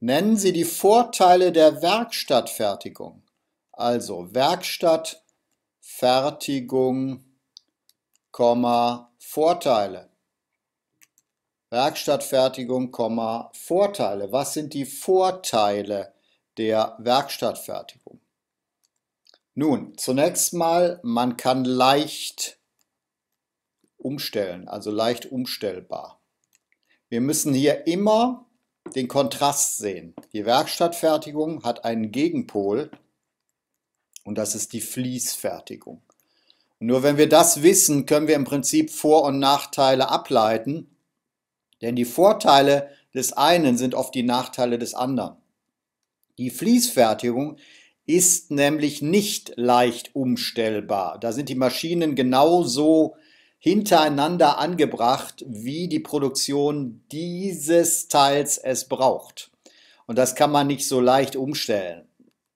Nennen Sie die Vorteile der Werkstattfertigung. Also Werkstattfertigung, Vorteile. Werkstattfertigung, Vorteile. Was sind die Vorteile der Werkstattfertigung? Nun, zunächst mal, man kann leicht umstellen, also leicht umstellbar. Wir müssen hier immer den Kontrast sehen. Die Werkstattfertigung hat einen Gegenpol und das ist die Fließfertigung. nur wenn wir das wissen, können wir im Prinzip Vor- und Nachteile ableiten, denn die Vorteile des einen sind oft die Nachteile des anderen. Die Fließfertigung ist nämlich nicht leicht umstellbar. Da sind die Maschinen genauso hintereinander angebracht, wie die Produktion dieses Teils es braucht. Und das kann man nicht so leicht umstellen.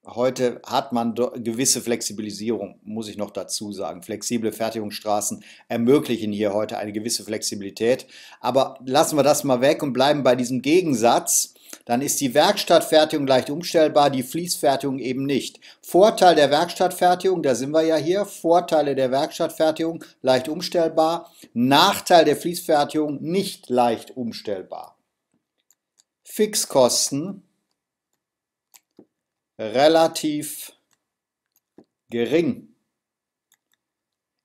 Heute hat man gewisse Flexibilisierung, muss ich noch dazu sagen. Flexible Fertigungsstraßen ermöglichen hier heute eine gewisse Flexibilität. Aber lassen wir das mal weg und bleiben bei diesem Gegensatz. Dann ist die Werkstattfertigung leicht umstellbar, die Fließfertigung eben nicht. Vorteil der Werkstattfertigung, da sind wir ja hier, Vorteile der Werkstattfertigung leicht umstellbar, Nachteil der Fließfertigung nicht leicht umstellbar. Fixkosten relativ gering.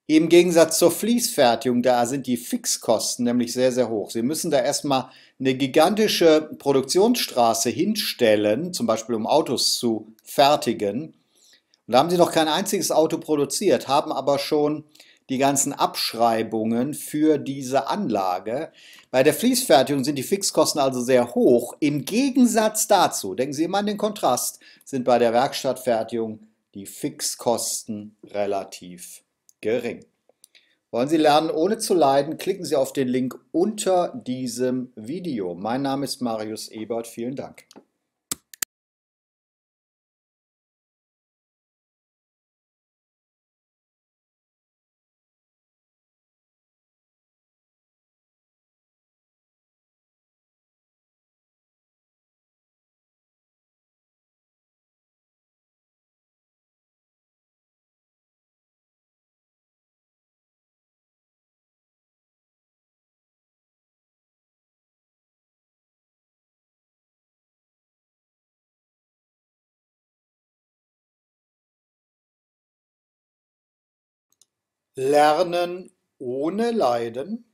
Im Gegensatz zur Fließfertigung, da sind die Fixkosten nämlich sehr, sehr hoch. Sie müssen da erstmal eine gigantische Produktionsstraße hinstellen, zum Beispiel um Autos zu fertigen. Und da haben sie noch kein einziges Auto produziert, haben aber schon die ganzen Abschreibungen für diese Anlage. Bei der Fließfertigung sind die Fixkosten also sehr hoch. Im Gegensatz dazu, denken Sie immer an den Kontrast, sind bei der Werkstattfertigung die Fixkosten relativ hoch gering. Wollen Sie lernen, ohne zu leiden? Klicken Sie auf den Link unter diesem Video. Mein Name ist Marius Ebert. Vielen Dank. Lernen ohne Leiden?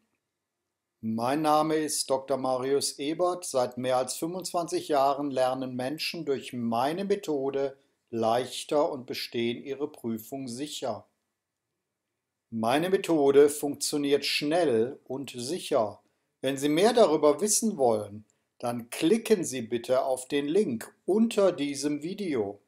Mein Name ist Dr. Marius Ebert. Seit mehr als 25 Jahren lernen Menschen durch meine Methode leichter und bestehen ihre Prüfung sicher. Meine Methode funktioniert schnell und sicher. Wenn Sie mehr darüber wissen wollen, dann klicken Sie bitte auf den Link unter diesem Video.